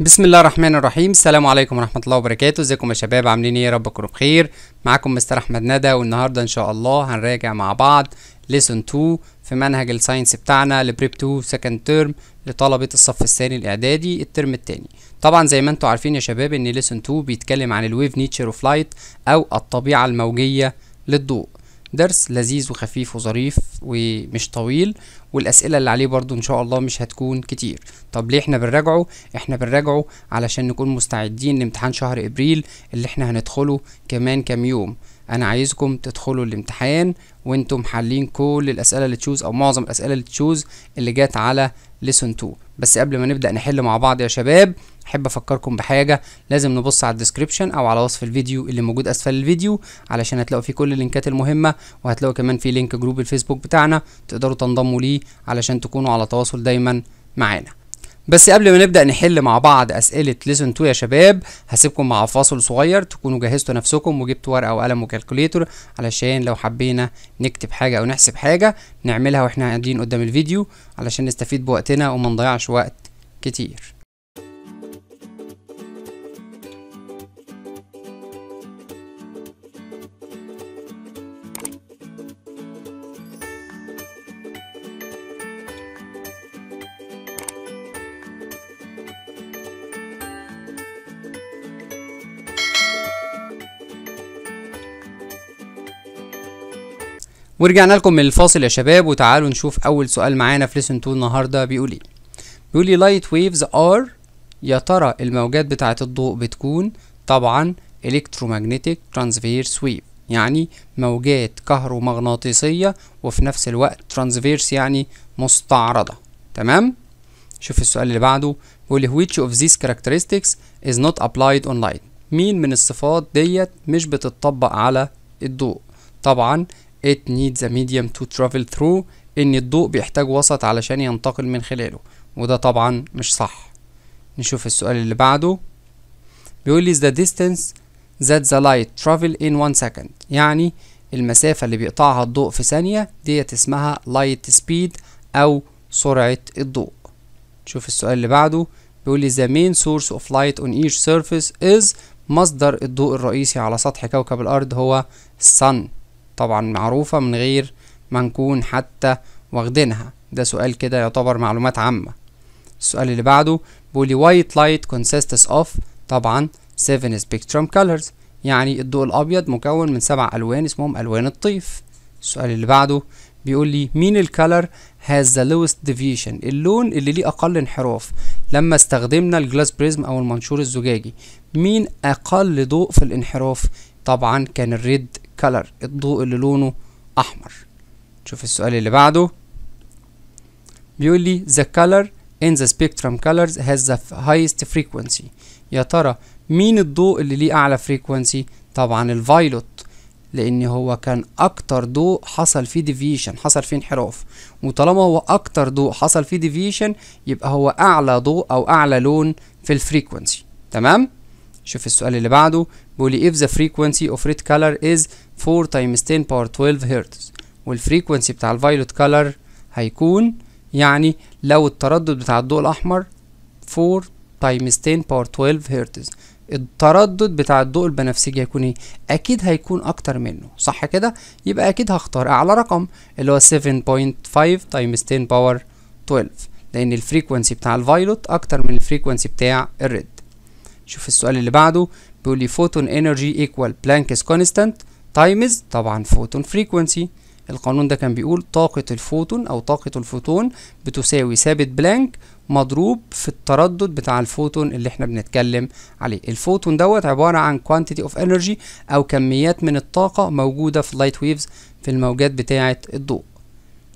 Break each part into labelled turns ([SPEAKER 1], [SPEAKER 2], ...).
[SPEAKER 1] بسم الله الرحمن الرحيم السلام عليكم ورحمه الله وبركاته ازيكم يا شباب عاملين ايه يا رب تكونوا بخير معاكم مستر احمد ندى والنهارده ان شاء الله هنراجع مع بعض ليسون 2 في منهج الساينس بتاعنا لبريب 2 سكند ترم لطلبه الصف الثاني الاعدادي الترم الثاني طبعا زي ما انتم عارفين يا شباب ان ليسون 2 بيتكلم عن الويف نيتشر اوف لايت او الطبيعه الموجيه للضوء درس لذيذ وخفيف وظريف ومش طويل والاسئله اللي عليه برضو ان شاء الله مش هتكون كتير طب ليه احنا بنراجعه احنا بنراجعه علشان نكون مستعدين لامتحان شهر ابريل اللي احنا هندخله كمان كام يوم انا عايزكم تدخلوا الامتحان وانتم حالين كل الاسئله اللي تشوز او معظم الاسئله اللي تشوز اللي جت على ليسون 2 بس قبل ما نبدا نحل مع بعض يا شباب احب افكركم بحاجه لازم نبص على الديسكريبشن او على وصف الفيديو اللي موجود اسفل الفيديو علشان هتلاقوا فيه كل اللينكات المهمه وهتلاقوا كمان في لينك جروب الفيسبوك بتاعنا تقدروا تنضموا ليه علشان تكونوا على تواصل دايما معانا بس قبل ما نبدأ نحل مع بعض أسئلة ليسن 2 يا شباب هسيبكم مع فاصل صغير تكونوا جهزتوا نفسكم وجبتوا ورقة وقلم وكالكوليتر علشان لو حبينا نكتب حاجة أو نحسب حاجة نعملها وإحنا قاعدين قدام الفيديو علشان نستفيد بوقتنا وما نضيعش وقت كتير ورجعنا لكم من الفاصل يا شباب وتعالوا نشوف اول سؤال معانا في ليسن 2 النهارده بيقول ايه بيقول لي لايت ويفز ار يا ترى الموجات بتاعه الضوء بتكون طبعا الكترومagnetic ترانسفيرس ويف يعني موجات كهرومغناطيسيه وفي نفس الوقت ترانسفيرس يعني مستعرضه تمام شوف السؤال اللي بعده بيقول لي which of these characteristics is not applied on light مين من الصفات ديت مش بتطبق على الضوء طبعا it needs a medium to travel through ان الضوء بيحتاج وسط علشان ينتقل من خلاله وده طبعا مش صح نشوف السؤال اللي بعده بيقول لي the distance that the light travel in one second يعني المسافة اللي بيقطعها الضوء في ثانية ديت اسمها light speed أو سرعة الضوء نشوف السؤال اللي بعده بيقول لي the main source of light on each surface is مصدر الضوء الرئيسي على سطح كوكب الأرض هو sun طبعا معروفة من غير ما نكون حتى واخدينها ده سؤال كده يعتبر معلومات عامة السؤال اللي بعده بيقول لي white light consists of طبعا 7 spectrum colors يعني الضوء الأبيض مكون من سبع ألوان اسمهم ألوان الطيف السؤال اللي بعده بيقول لي مين الكالر has the lowest deviation اللون اللي ليه أقل انحراف لما استخدمنا الجلاس بريزم أو المنشور الزجاجي مين أقل ضوء في الانحراف طبعا كان الريد color الضوء اللي لونه أحمر شوف السؤال اللي بعده بيقول لي the color in the spectrum colors has the highest frequency يا ترى مين الضوء اللي ليه أعلى frequency طبعا الفايلوت لأن هو كان أكتر ضوء حصل فيه deviation حصل فيه انحراف وطالما هو أكتر ضوء حصل فيه deviation يبقى هو أعلى ضوء أو أعلى لون في الفريكونسي تمام؟ شوف السؤال اللي بعده بيقول لي if the frequency of red color is 4 times 10 power 12 هرتز والفريكونسي بتاع الفايلوت كولر هيكون يعني لو التردد بتاع الضوء الأحمر 4 times 10 power 12 هرتز التردد بتاع الضوء البنفسجي هيكون ايه اكيد هيكون اكتر منه صح كده يبقى اكيد هختار اعلى رقم اللي هو 7.5 تايمز 10 باور 12 لان الفريكونسي بتاع الفايلوت اكتر من الفريكونسي بتاع الريد شوف السؤال اللي بعده بيقول لي فوتون انرجي ايكوال بلانكس كونستانت تايمز طبعا فوتون فريكوانسي القانون ده كان بيقول طاقة الفوتون أو طاقة الفوتون بتساوي ثابت بلانك مضروب في التردد بتاع الفوتون اللي احنا بنتكلم عليه الفوتون دوت عبارة عن quantity of energy أو كميات من الطاقة موجودة في اللايت ويفز في الموجات بتاعة الضوء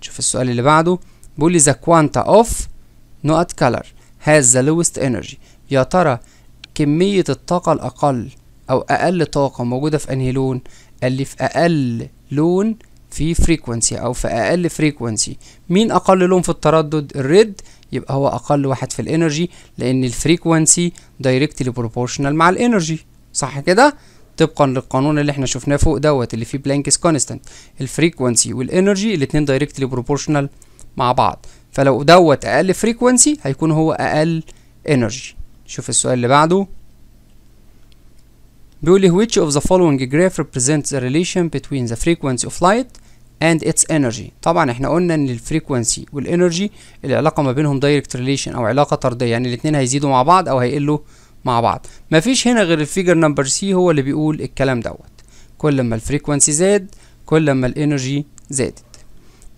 [SPEAKER 1] شوف السؤال اللي بعده بيقول لي the quanta of not color has the lowest energy يا ترى كمية الطاقة الأقل أو أقل طاقة موجودة في أنهي لون؟ قال لي في أقل لون في فريكونسي أو في أقل فريكونسي مين أقل لون في التردد؟ الريد يبقى هو أقل واحد في الإنرجي لأن الفريكونسي دايركتلي بروبورشنال مع الإنرجي صح كده؟ طبقا للقانون اللي احنا شفناه فوق دوت اللي فيه بلانكس كونستانت الفريكونسي والانرجي الاثنين دايركتلي بروبورشنال مع بعض فلو دوت اقل فريكونسي هيكون هو اقل انرجي شوف السؤال اللي بعده بيقول لي which of the following graph represents the relation between the frequency of light and its energy طبعا احنا قلنا ان الفريكوانسي والانرجي العلاقه ما بينهم دايركت ريليشن او علاقه طرديه يعني الاثنين هيزيدوا مع بعض او هيقلوا مع بعض مفيش هنا غير الفيجر نمبر سي هو اللي بيقول الكلام دوت كل ما الفريكوانسي زاد كل ما الانرجي زادت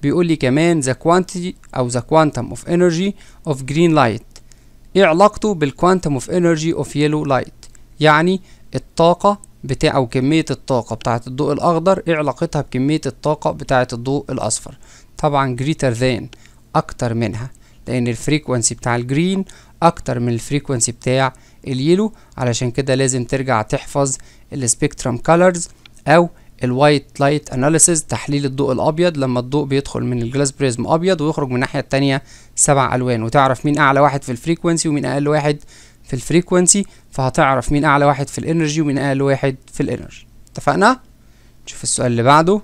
[SPEAKER 1] بيقول لي كمان the quantity او the quantum of energy of green light ايه علاقته بالكوانتم اوف انرجي اوف يلو لايت يعني الطاقة بتاع أو كمية الطاقة بتاعة الضوء الأخضر ايه علاقتها بكمية الطاقة بتاعة الضوء الأصفر طبعا جريتر ذان أكتر منها لأن الفريكونسي بتاع الجرين أكتر من الفريكونسي بتاع اليلو علشان كده لازم ترجع تحفظ السبيكترم كالرز أو الوايت لايت اناليسيز تحليل الضوء الابيض لما الضوء بيدخل من الجلاس بريزم ابيض ويخرج من الناحيه الثانيه سبع الوان وتعرف مين اعلى واحد في الفريكونسي ومين اقل واحد في الفريكونسي فهتعرف مين اعلى واحد في الانرجي ومين اقل واحد في الانرجي اتفقنا نشوف السؤال اللي بعده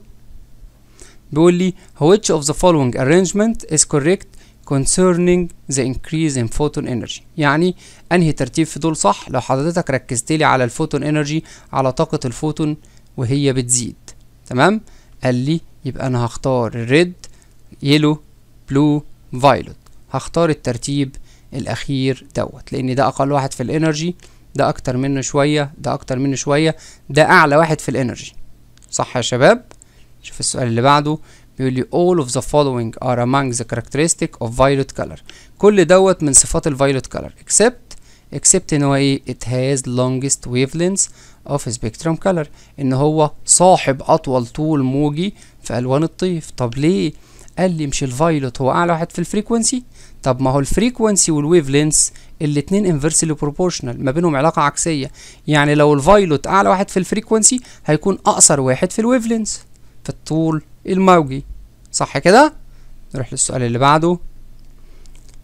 [SPEAKER 1] بيقول لي which of the following arrangement is correct concerning the increase in photon energy يعني انهي ترتيب في دول صح لو حضرتك ركزت لي على الفوتون انرجي على طاقة الفوتون وهي بتزيد تمام قال لي يبقى انا هختار ريد يلو بلو فايلوت هختار الترتيب الاخير دوت لان ده اقل واحد في الانرجي ده اكتر منه شويه ده اكتر منه شويه ده اعلى واحد في الانرجي صح يا شباب شوف السؤال اللي بعده بيقول لي all of the following are among the characteristic of violet color كل دوت من صفات الفايلوت color except except ان هو ايه it has longest wavelengths of spectrum color ان هو صاحب اطول طول موجي في الوان الطيف طب ليه قال لي مش الفايلوت هو اعلى واحد في الفريكونسي طب ما هو الفريكونسي والويف لينس الاتنين انفرسلي بروبورشنال ما بينهم علاقه عكسيه يعني لو الفايلوت اعلى واحد في الفريكونسي هيكون اقصر واحد في الويف لينس في الطول الموجي صح كده نروح للسؤال اللي بعده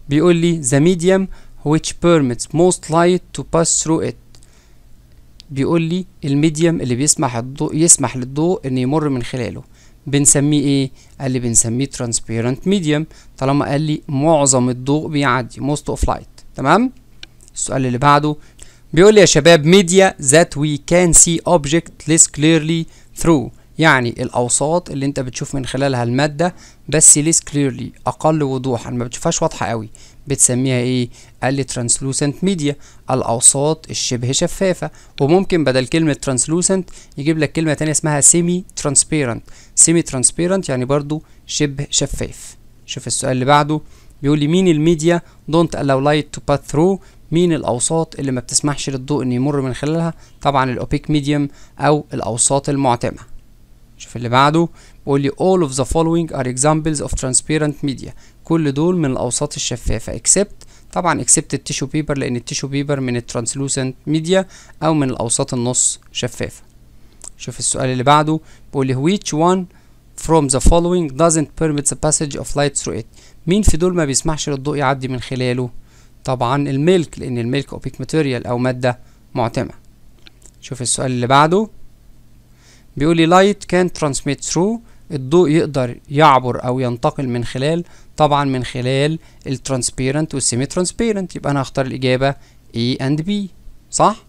[SPEAKER 1] بيقول لي ذا ميديوم which permits most light to pass through it بيقول لي الميديم اللي بيسمح الضوء يسمح للضوء ان يمر من خلاله بنسميه ايه قال لي بنسميه transparent medium طالما قال لي معظم الضوء بيعدي most of light تمام السؤال اللي بعده بيقول لي يا شباب media that we can see object less clearly through يعني الاوساط اللي انت بتشوف من خلالها الماده بس less clearly اقل وضوحا ما بتشوفهاش واضحه قوي بتسميها ايه قال لي ترانسلوسنت ميديا الاوساط الشبه شفافه وممكن بدل كلمه ترانسلوسنت يجيب لك كلمه ثانيه اسمها سيمي ترانسبيرنت سيمي ترانسبيرنت يعني برضو شبه شفاف شوف السؤال اللي بعده بيقول لي مين الميديا دونت الاو لايت تو باث ثرو مين الاوساط اللي ما بتسمحش للضوء ان يمر من خلالها طبعا الاوبيك ميديوم او الاوساط المعتمه شوف اللي بعده بيقول لي all of the following are examples of transparent media كل دول من الاوساط الشفافه اكسبت طبعا اكسبت التيشو بيبر لان التيشو بيبر من الترانسلوسنت ميديا او من الاوساط النص شفافه شوف السؤال اللي بعده بيقول لي which one from the following doesn't permit the passage of light through it مين في دول ما بيسمحش للضوء يعدي من خلاله طبعا الملك لان الملك اوبيك ماتيريال او ماده معتمه شوف السؤال اللي بعده بيقول لي light can transmit through الضوء يقدر يعبر او ينتقل من خلال طبعا من خلال الترانسبيرنت والسيمي ترانسبيرنت يبقى انا هختار الاجابه A and B صح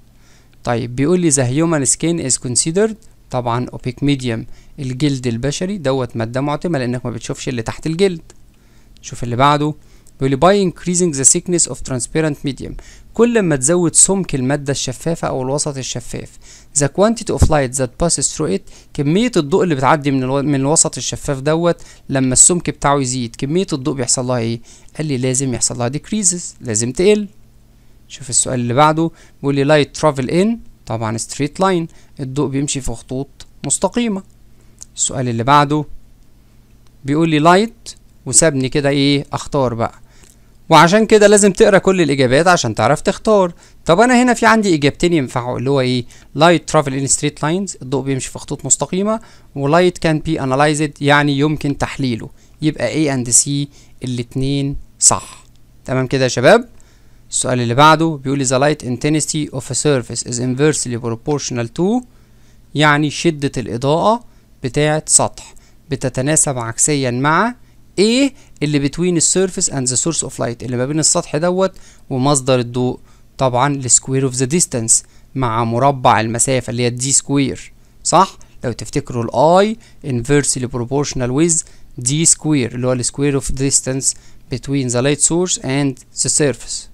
[SPEAKER 1] طيب بيقول لي the human skin is considered طبعا اوبيك ميديوم الجلد البشري دوت ماده معتمه لانك ما بتشوفش اللي تحت الجلد شوف اللي بعده بيقول by increasing the thickness of transparent medium كل ما تزود سمك المادة الشفافة أو الوسط الشفاف the quantity of light that passes through it كمية الضوء اللي بتعدي من, الو... من الوسط الشفاف دوت لما السمك بتاعه يزيد كمية الضوء بيحصل لها ايه؟ قال لي لازم يحصل لها decreases لازم تقل شوف السؤال اللي بعده بيقول لي light travel in طبعا straight line الضوء بيمشي في خطوط مستقيمة السؤال اللي بعده بيقول لي light وسابني كده ايه اختار بقى وعشان كده لازم تقرا كل الاجابات عشان تعرف تختار طب انا هنا في عندي اجابتين ينفعوا اللي هو ايه لايت ترافل ان ستريت لاينز الضوء بيمشي في خطوط مستقيمه ولايت كان بي انالايزد يعني يمكن تحليله يبقى A اند C الاتنين صح تمام كده يا شباب السؤال اللي بعده بيقول the light intensity of a surface is inversely proportional to يعني شدة الإضاءة بتاعة سطح بتتناسب عكسيا مع ايه اللي بتوين السيرفيس اند ذا سورس اوف لايت اللي ما بين السطح دوت ومصدر الضوء طبعا السكوير اوف ذا ديستانس مع مربع المسافه اللي هي الدي سكوير صح لو تفتكروا الاي انفرسلي بروبورشنال ويز دي سكوير اللي هو السكوير اوف ديستانس بتوين ذا لايت سورس اند ذا سيرفيس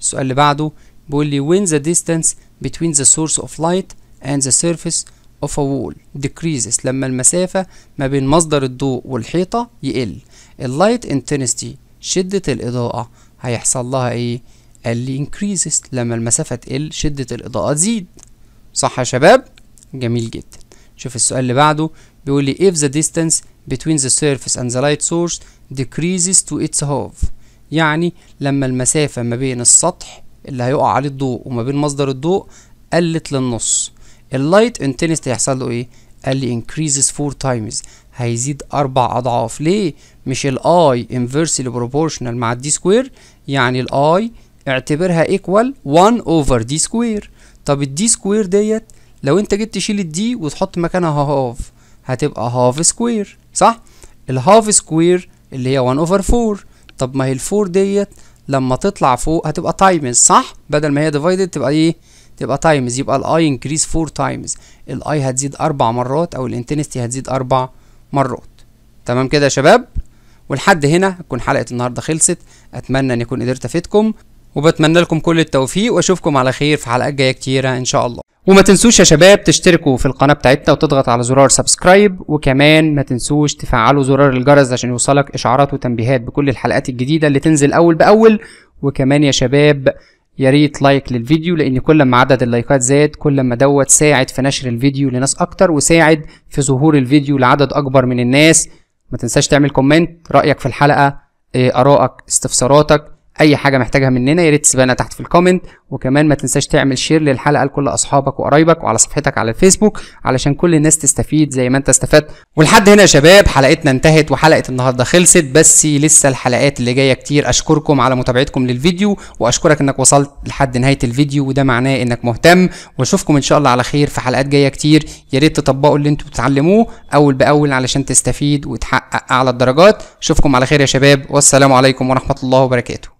[SPEAKER 1] السؤال اللي بعده بيقول لي وين ذا ديستانس بتوين ذا سورس اوف لايت اند ذا سيرفيس of a wall decreases لما المسافة ما بين مصدر الضوء والحيطة يقل اللايت intensity شدة الإضاءة هيحصل لها إيه؟ اللي increases لما المسافة تقل شدة الإضاءة تزيد صح يا شباب؟ جميل جدا شوف السؤال اللي بعده بيقول لي if the distance between the surface and the light source decreases to its half يعني لما المسافة ما بين السطح اللي هيقع عليه الضوء وما بين مصدر الضوء قلت للنص اللايت انتنستي هيحصل له ايه قال لي increases four times هيزيد اربع اضعاف ليه مش الاي inversely proportional مع الدي سكوير يعني الاي اعتبرها ايكوال 1 over دي سكوير طب الدي سكوير ديت لو انت جيت تشيل الدي وتحط مكانها هاف هتبقى هاف سكوير صح الهاف سكوير اللي هي 1 اوفر 4 طب ما هي ال 4 ديت لما تطلع فوق هتبقى تايمز صح بدل ما هي ديفايدد تبقى ايه تبقى تايمز يبقى الاي انكريز فور تايمز الاي هتزيد اربع مرات او الانتنستي هتزيد اربع مرات تمام كده يا شباب ولحد هنا تكون حلقه النهارده خلصت اتمنى ان يكون قدرت افيدكم وبتمنى لكم كل التوفيق واشوفكم على خير في حلقات جايه كتيره ان شاء الله وما تنسوش يا شباب تشتركوا في القناه بتاعتنا وتضغط على زرار سبسكرايب وكمان ما تنسوش تفعلوا زرار الجرس عشان يوصلك اشعارات وتنبيهات بكل الحلقات الجديده اللي تنزل اول باول وكمان يا شباب يا ريت لايك للفيديو لان كل ما عدد اللايكات زاد كل ما دوت ساعد في نشر الفيديو لناس اكتر وساعد في ظهور الفيديو لعدد اكبر من الناس ما تنساش تعمل كومنت رايك في الحلقه آه، ارائك استفساراتك اي حاجه محتاجها مننا يا ريت تسيبها تحت في الكومنت وكمان ما تنساش تعمل شير للحلقه لكل اصحابك وقرايبك وعلى صفحتك على الفيسبوك علشان كل الناس تستفيد زي ما انت استفدت ولحد هنا يا شباب حلقتنا انتهت وحلقه النهارده خلصت بس لسه الحلقات اللي جايه كتير اشكركم على متابعتكم للفيديو واشكرك انك وصلت لحد نهايه الفيديو وده معناه انك مهتم واشوفكم ان شاء الله على خير في حلقات جايه كتير يا ريت تطبقوا اللي انتم بتتعلموه اول باول علشان تستفيد وتحقق اعلى الدرجات اشوفكم على خير يا شباب والسلام عليكم ورحمه الله وبركاته